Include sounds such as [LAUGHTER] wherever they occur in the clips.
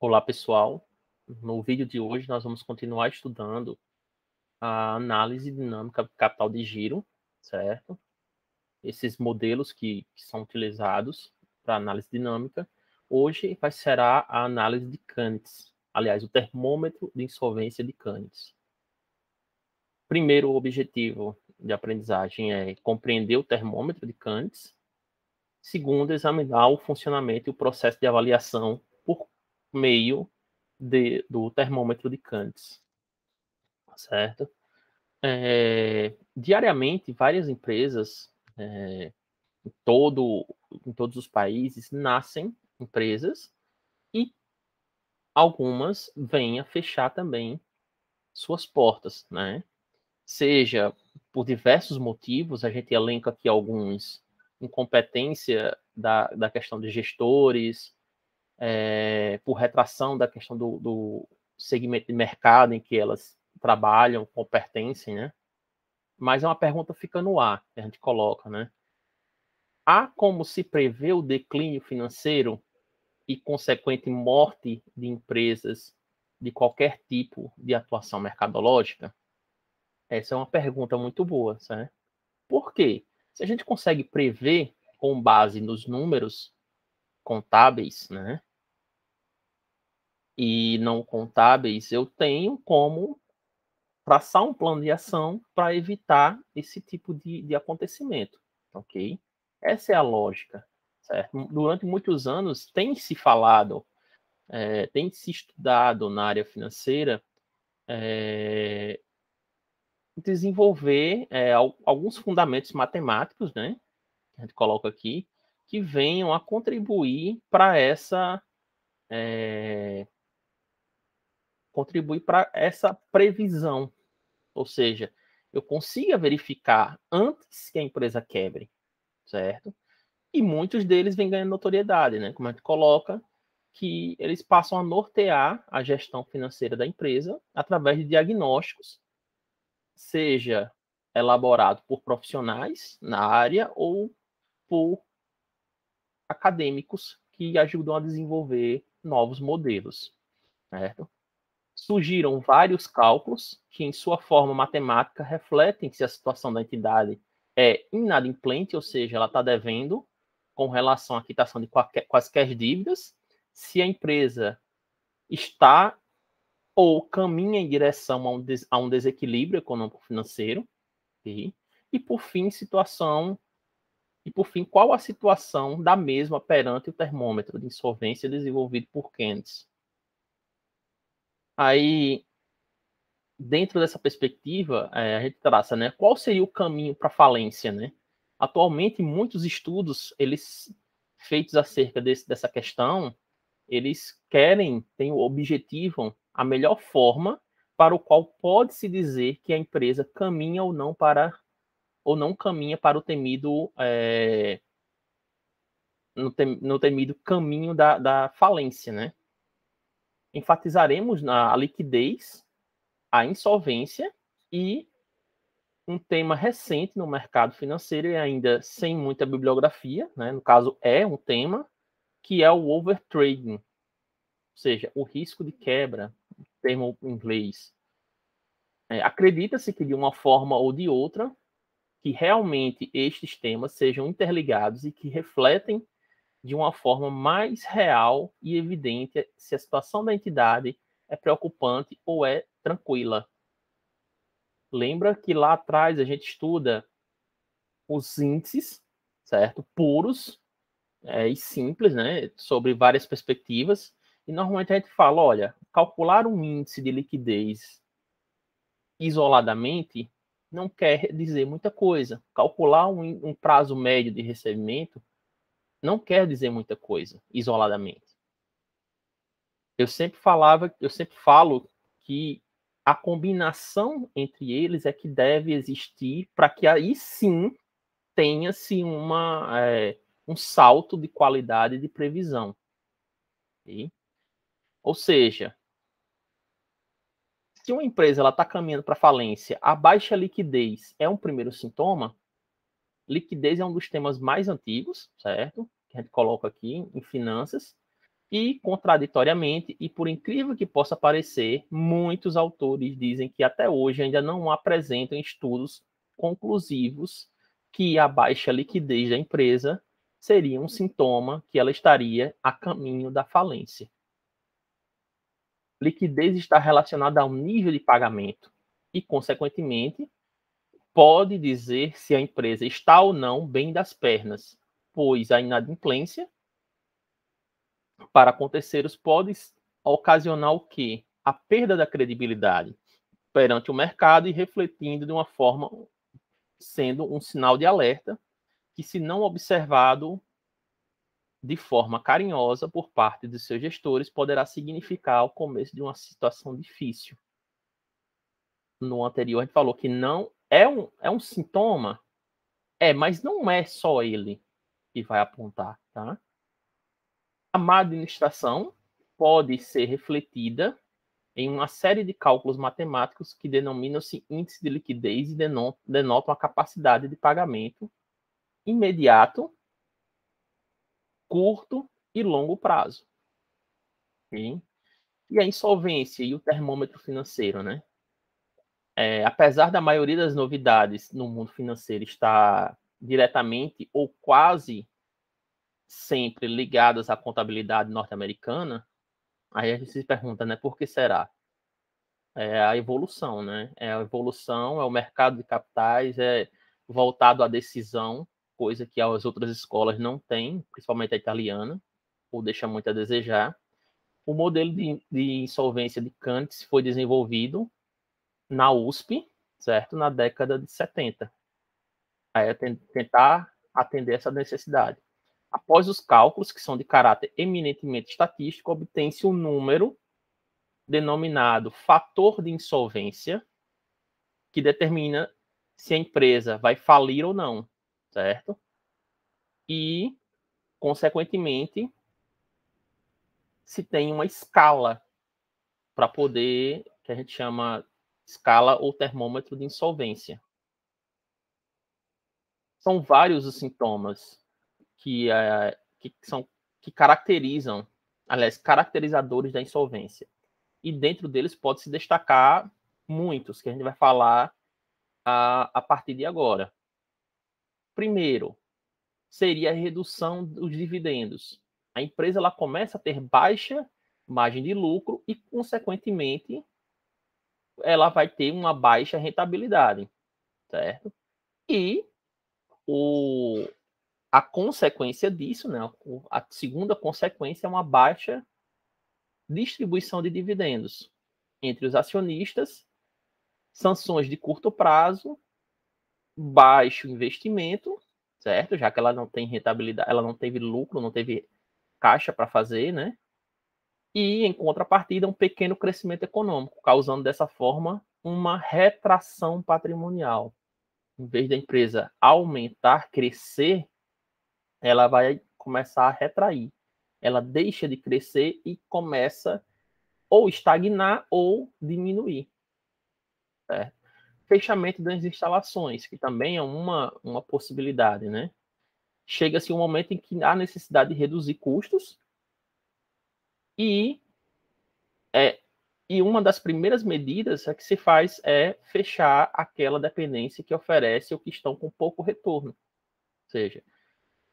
Olá pessoal, uhum. no vídeo de hoje nós vamos continuar estudando a análise dinâmica do capital de giro, certo? Esses modelos que, que são utilizados para análise dinâmica. Hoje vai será a análise de Canitz, aliás, o termômetro de insolvência de Canitz. Primeiro objetivo de aprendizagem é compreender o termômetro de Canitz. Segundo, examinar o funcionamento e o processo de avaliação por meio de, do termômetro de Cantes. certo? É, diariamente, várias empresas é, em, todo, em todos os países nascem empresas e algumas vêm a fechar também suas portas, né? Seja por diversos motivos, a gente elenca aqui alguns, incompetência da, da questão de gestores, é, por retração da questão do, do, segmento de mercado em que elas trabalham ou pertencem, né? Mas é uma pergunta fica no ar, que a gente coloca, né? Há como se prever o declínio financeiro e consequente morte de empresas de qualquer tipo de atuação mercadológica? Essa é uma pergunta muito boa, né? Por quê? Se a gente consegue prever com base nos números, contábeis, né? E não contábeis, eu tenho como traçar um plano de ação para evitar esse tipo de, de acontecimento, ok? Essa é a lógica, certo? Durante muitos anos tem se falado, é, tem se estudado na área financeira é, desenvolver é, alguns fundamentos matemáticos, né? A gente coloca aqui que venham a contribuir para essa é, contribuir para essa previsão, ou seja, eu consiga verificar antes que a empresa quebre, certo? E muitos deles vêm ganhando notoriedade, né? Como a gente coloca, que eles passam a nortear a gestão financeira da empresa através de diagnósticos, seja elaborado por profissionais na área ou por acadêmicos que ajudam a desenvolver novos modelos. Certo? Surgiram vários cálculos que, em sua forma matemática, refletem se a situação da entidade é inadimplente, ou seja, ela está devendo com relação à quitação de qualquer, quaisquer dívidas, se a empresa está ou caminha em direção a um, des, a um desequilíbrio econômico-financeiro, e, e, por fim, situação e, por fim, qual a situação da mesma perante o termômetro de insolvência desenvolvido por Kents Aí, dentro dessa perspectiva, é, a gente traça, né? Qual seria o caminho para falência, né? Atualmente, muitos estudos, eles feitos acerca desse, dessa questão, eles querem, têm, objetivam a melhor forma para o qual pode-se dizer que a empresa caminha ou não para ou não caminha para o temido é, no, tem, no, temido caminho da, da falência, né? Enfatizaremos na liquidez, a insolvência e um tema recente no mercado financeiro e ainda sem muita bibliografia, né? no caso é um tema, que é o overtrading, ou seja, o risco de quebra, termo em inglês. É, Acredita-se que de uma forma ou de outra, que realmente estes temas sejam interligados e que refletem de uma forma mais real e evidente se a situação da entidade é preocupante ou é tranquila. Lembra que lá atrás a gente estuda os índices, certo? Puros é, e simples, né? Sobre várias perspectivas. E normalmente a gente fala: olha, calcular um índice de liquidez isoladamente não quer dizer muita coisa. Calcular um, um prazo médio de recebimento não quer dizer muita coisa, isoladamente. Eu sempre falava, eu sempre falo que a combinação entre eles é que deve existir para que aí sim tenha-se uma, é, um salto de qualidade de previsão. Okay? Ou seja, se uma empresa está caminhando para falência, a baixa liquidez é um primeiro sintoma. Liquidez é um dos temas mais antigos, certo? Que a gente coloca aqui em finanças. E, contraditoriamente, e por incrível que possa parecer, muitos autores dizem que até hoje ainda não apresentam estudos conclusivos que a baixa liquidez da empresa seria um sintoma que ela estaria a caminho da falência liquidez está relacionada ao nível de pagamento e, consequentemente, pode dizer se a empresa está ou não bem das pernas, pois a inadimplência para acontecer, os pode ocasionar o quê? A perda da credibilidade perante o mercado e refletindo de uma forma sendo um sinal de alerta que, se não observado, de forma carinhosa por parte de seus gestores poderá significar o começo de uma situação difícil. No anterior, a gente falou que não é um, é um sintoma, é, mas não é só ele que vai apontar, tá? A má administração pode ser refletida em uma série de cálculos matemáticos que denominam-se índice de liquidez e denotam a capacidade de pagamento imediato curto e longo prazo. E, e a insolvência e o termômetro financeiro, né? É, apesar da maioria das novidades no mundo financeiro estar diretamente ou quase sempre ligadas à contabilidade norte-americana, aí a gente se pergunta, né, por que será? É a evolução, né? É a evolução, é o mercado de capitais, é voltado à decisão coisa que as outras escolas não têm, principalmente a italiana, ou deixa muito a desejar. O modelo de, de insolvência de Kant foi desenvolvido na USP, certo? Na década de 70. Aí tentar atender essa necessidade. Após os cálculos, que são de caráter eminentemente estatístico, obtém-se um número denominado fator de insolvência, que determina se a empresa vai falir ou não certo? E, consequentemente, se tem uma escala para poder, que a gente chama escala ou termômetro de insolvência. São vários os sintomas que, é, que, são, que caracterizam, aliás, caracterizadores da insolvência. E dentro deles pode se destacar muitos, que a gente vai falar a partir de agora. Primeiro, seria a redução dos dividendos. A empresa ela começa a ter baixa margem de lucro e, consequentemente, ela vai ter uma baixa rentabilidade, certo? E o, a consequência disso, né, a segunda consequência é uma baixa distribuição de dividendos entre os acionistas, sanções de curto prazo baixo investimento, certo? Já que ela não tem rentabilidade, ela não teve lucro, não teve caixa para fazer, né? E em contrapartida, um pequeno crescimento econômico, causando dessa forma uma retração patrimonial. Em vez da empresa aumentar, crescer, ela vai começar a retrair. Ela deixa de crescer e começa ou estagnar ou diminuir. Certo? fechamento das instalações, que também é uma, uma possibilidade, né? Chega-se um momento em que há necessidade de reduzir custos e, é, e uma das primeiras medidas é que se faz é fechar aquela dependência que oferece ou que estão com pouco retorno. Ou seja,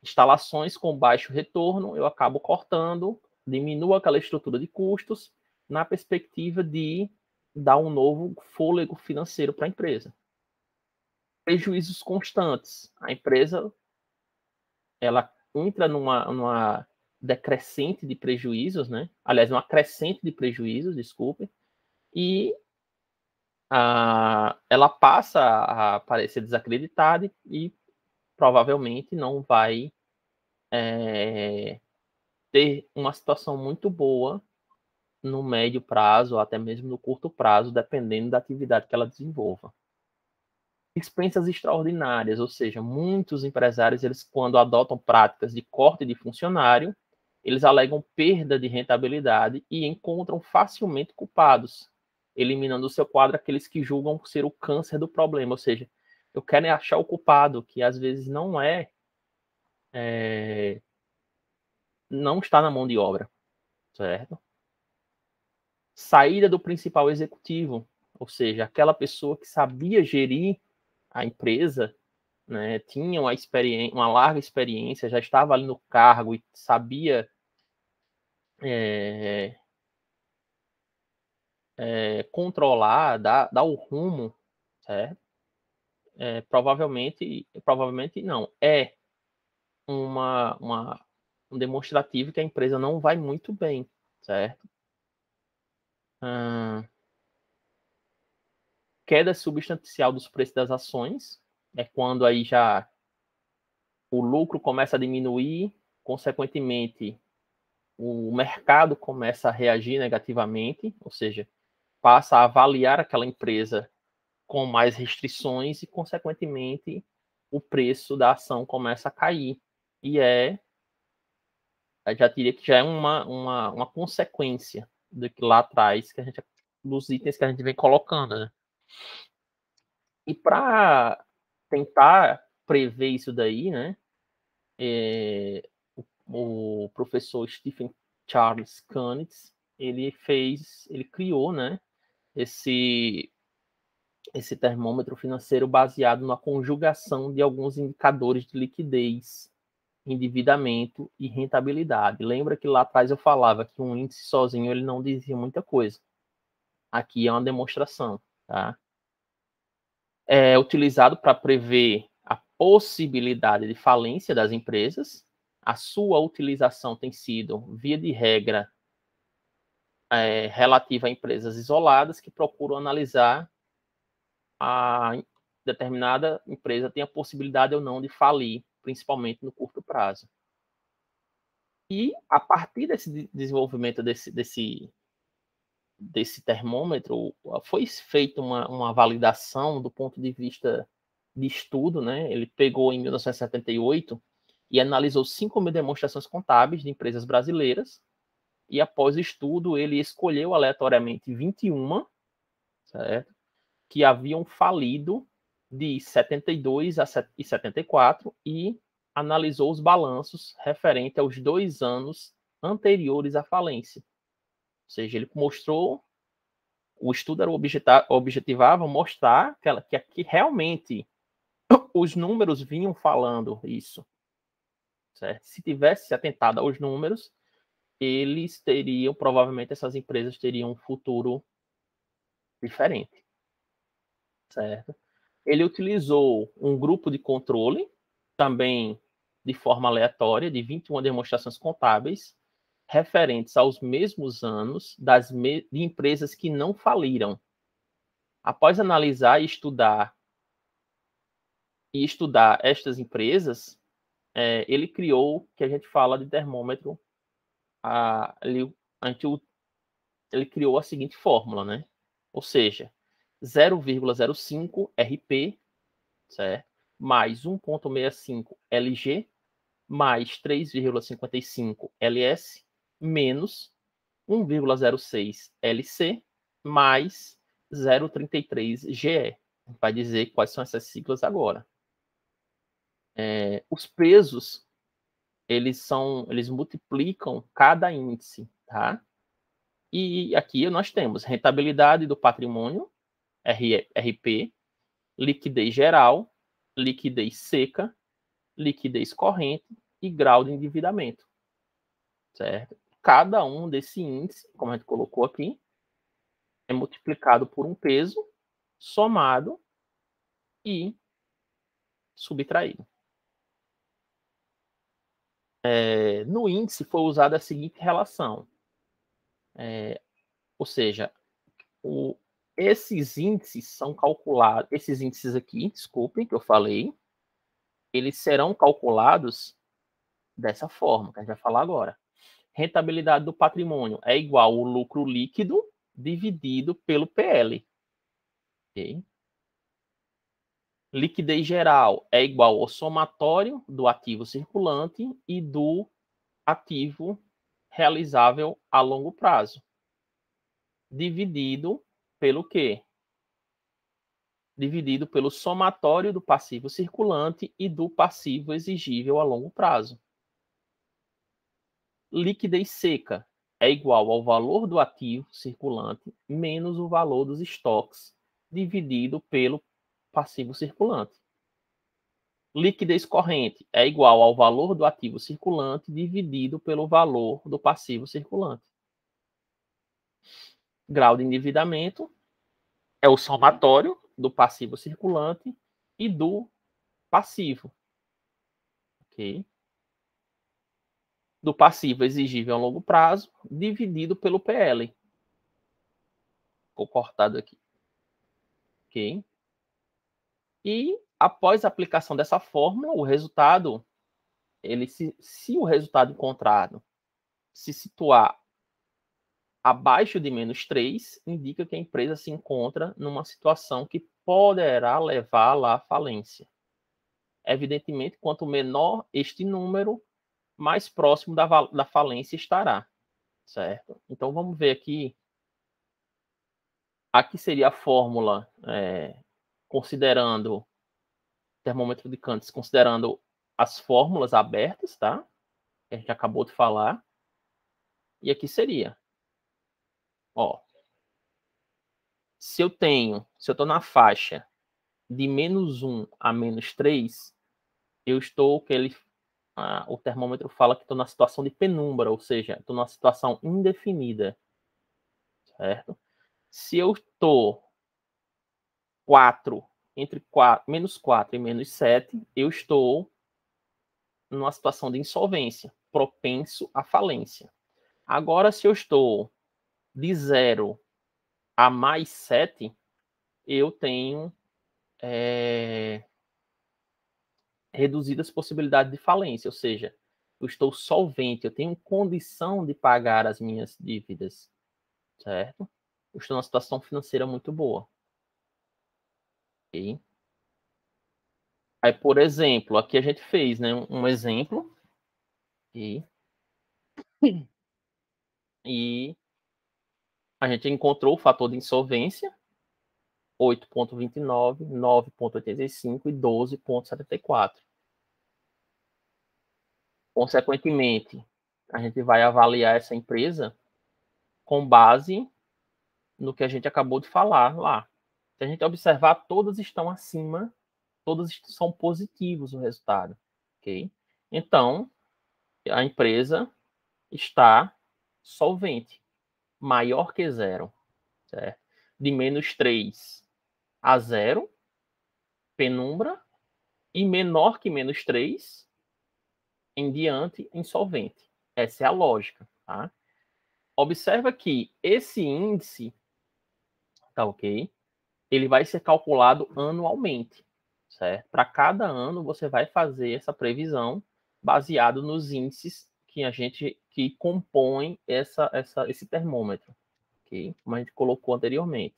instalações com baixo retorno, eu acabo cortando, diminuo aquela estrutura de custos na perspectiva de dá um novo fôlego financeiro para a empresa. Prejuízos constantes. A empresa ela entra numa, numa decrescente de prejuízos, né? Aliás, uma crescente de prejuízos, desculpe, e a, ela passa a parecer desacreditada e provavelmente não vai é, ter uma situação muito boa no médio prazo, ou até mesmo no curto prazo, dependendo da atividade que ela desenvolva. Expensas extraordinárias, ou seja, muitos empresários, eles quando adotam práticas de corte de funcionário, eles alegam perda de rentabilidade e encontram facilmente culpados, eliminando do seu quadro aqueles que julgam ser o câncer do problema, ou seja, eu quero é achar o culpado, que às vezes não é, é não está na mão de obra, certo? saída do principal executivo, ou seja, aquela pessoa que sabia gerir a empresa, né, tinha uma, experiência, uma larga experiência, já estava ali no cargo e sabia é, é, controlar, dar, dar o rumo, certo? É, provavelmente, provavelmente não. É uma, uma, um demonstrativo que a empresa não vai muito bem, certo? queda substancial dos preços das ações, é quando aí já o lucro começa a diminuir, consequentemente o mercado começa a reagir negativamente, ou seja, passa a avaliar aquela empresa com mais restrições e, consequentemente, o preço da ação começa a cair. E é, já diria que já é uma, uma, uma consequência do que lá atrás, que a gente, dos itens que a gente vem colocando, né? E para tentar prever isso daí, né? É, o, o, professor Stephen Charles Kunitz, ele fez, ele criou, né? Esse esse termômetro financeiro baseado na conjugação de alguns indicadores de liquidez endividamento e rentabilidade. Lembra que lá atrás eu falava que um índice sozinho ele não dizia muita coisa. Aqui é uma demonstração, tá? É utilizado para prever a possibilidade de falência das empresas. A sua utilização tem sido, via de regra, é, relativa a empresas isoladas que procuram analisar a determinada empresa tem a possibilidade ou não de falir principalmente no curto prazo. E a partir desse desenvolvimento desse, desse, desse termômetro, foi feita uma, uma validação do ponto de vista de estudo, né? Ele pegou em 1978 e analisou 5 mil demonstrações contábeis de empresas brasileiras. E após o estudo, ele escolheu aleatoriamente 21, certo? Que haviam falido de 72 a e 74 e analisou os balanços referente aos dois anos anteriores à falência. Ou seja, ele mostrou, o estudo era objeta, objetivava mostrar que, ela, que, que realmente [COUGHS] os números vinham falando isso. Certo? Se tivesse atentado aos números, eles teriam, provavelmente essas empresas teriam um futuro diferente. Certo? ele utilizou um grupo de controle, também de forma aleatória, de 21 demonstrações contábeis, referentes aos mesmos anos das me de empresas que não faliram. Após analisar e estudar e estudar estas empresas, é, ele criou o que a gente fala de termômetro. A, ele, ele criou a seguinte fórmula, né? Ou seja, 0,05 RP, certo? mais 1,65 LG, mais 3,55 LS, menos 1,06 LC, mais 0,33 GE. Vai dizer quais são essas siglas agora. É, os pesos, eles são, eles multiplicam cada índice, tá? E aqui nós temos rentabilidade do patrimônio, RP, liquidez geral, liquidez seca, liquidez corrente e grau de endividamento. Certo? Cada um desse índice, como a gente colocou aqui, é multiplicado por um peso, somado e subtraído. É, no índice foi usada a seguinte relação, é, ou seja, o, esses índices são calculados, esses índices aqui, desculpem que eu falei, eles serão calculados dessa forma, que a gente vai falar agora. Rentabilidade do patrimônio é igual ao lucro líquido dividido pelo PL. Liquidez geral é igual ao somatório do ativo circulante e do ativo realizável a longo prazo, dividido pelo quê? Dividido pelo somatório do passivo circulante e do passivo exigível a longo prazo. Liquidez seca é igual ao valor do ativo circulante menos o valor dos estoques dividido pelo passivo circulante. Liquidez corrente é igual ao valor do ativo circulante dividido pelo valor do passivo circulante grau de endividamento é o somatório do passivo circulante e do passivo. Ok? Do passivo exigível a longo prazo dividido pelo PL. Ficou cortado aqui. Ok? E após a aplicação dessa fórmula, o resultado, ele se, se o resultado encontrado se situar abaixo de menos 3 indica que a empresa se encontra numa situação que poderá levá-la à falência. Evidentemente, quanto menor este número, mais próximo da, da falência estará, certo? Então, vamos ver aqui. Aqui seria a fórmula, é, considerando termômetro de Cantes, considerando as fórmulas abertas, tá? Que a gente acabou de falar. E aqui seria Ó, se eu tenho, se eu estou na faixa de menos 1 a menos 3, eu estou o que ele, ah, o termômetro fala que estou na situação de penumbra, ou seja, estou numa situação indefinida, certo? Se eu estou 4, entre 4, menos 4 e menos 7, eu estou numa situação de insolvência, propenso à falência. Agora, se eu estou de 0 a mais 7, eu tenho é, reduzidas possibilidades de falência, ou seja, eu estou solvente, eu tenho condição de pagar as minhas dívidas, certo? Eu estou numa situação financeira muito boa. Okay? Aí, por exemplo, aqui a gente fez né, um exemplo. e a gente encontrou o fator de insolvência, 8,29, 9,85 e 12,74. Consequentemente, a gente vai avaliar essa empresa com base no que a gente acabou de falar lá. Se a gente observar, todas estão acima, todas são positivos o resultado, ok? Então, a empresa está solvente maior que zero, certo? de menos 3 a zero, penumbra, e menor que menos 3 em diante, insolvente. Essa é a lógica. Tá? Observa que esse índice, tá ok? Ele vai ser calculado anualmente, certo? Para cada ano você vai fazer essa previsão baseado nos índices que a gente que compõem essa, essa, esse termômetro, okay? como a gente colocou anteriormente.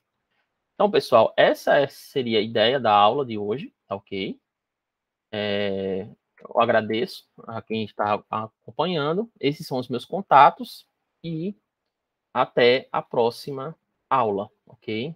Então, pessoal, essa é, seria a ideia da aula de hoje, tá ok? É, eu agradeço a quem está acompanhando. Esses são os meus contatos e até a próxima aula, ok?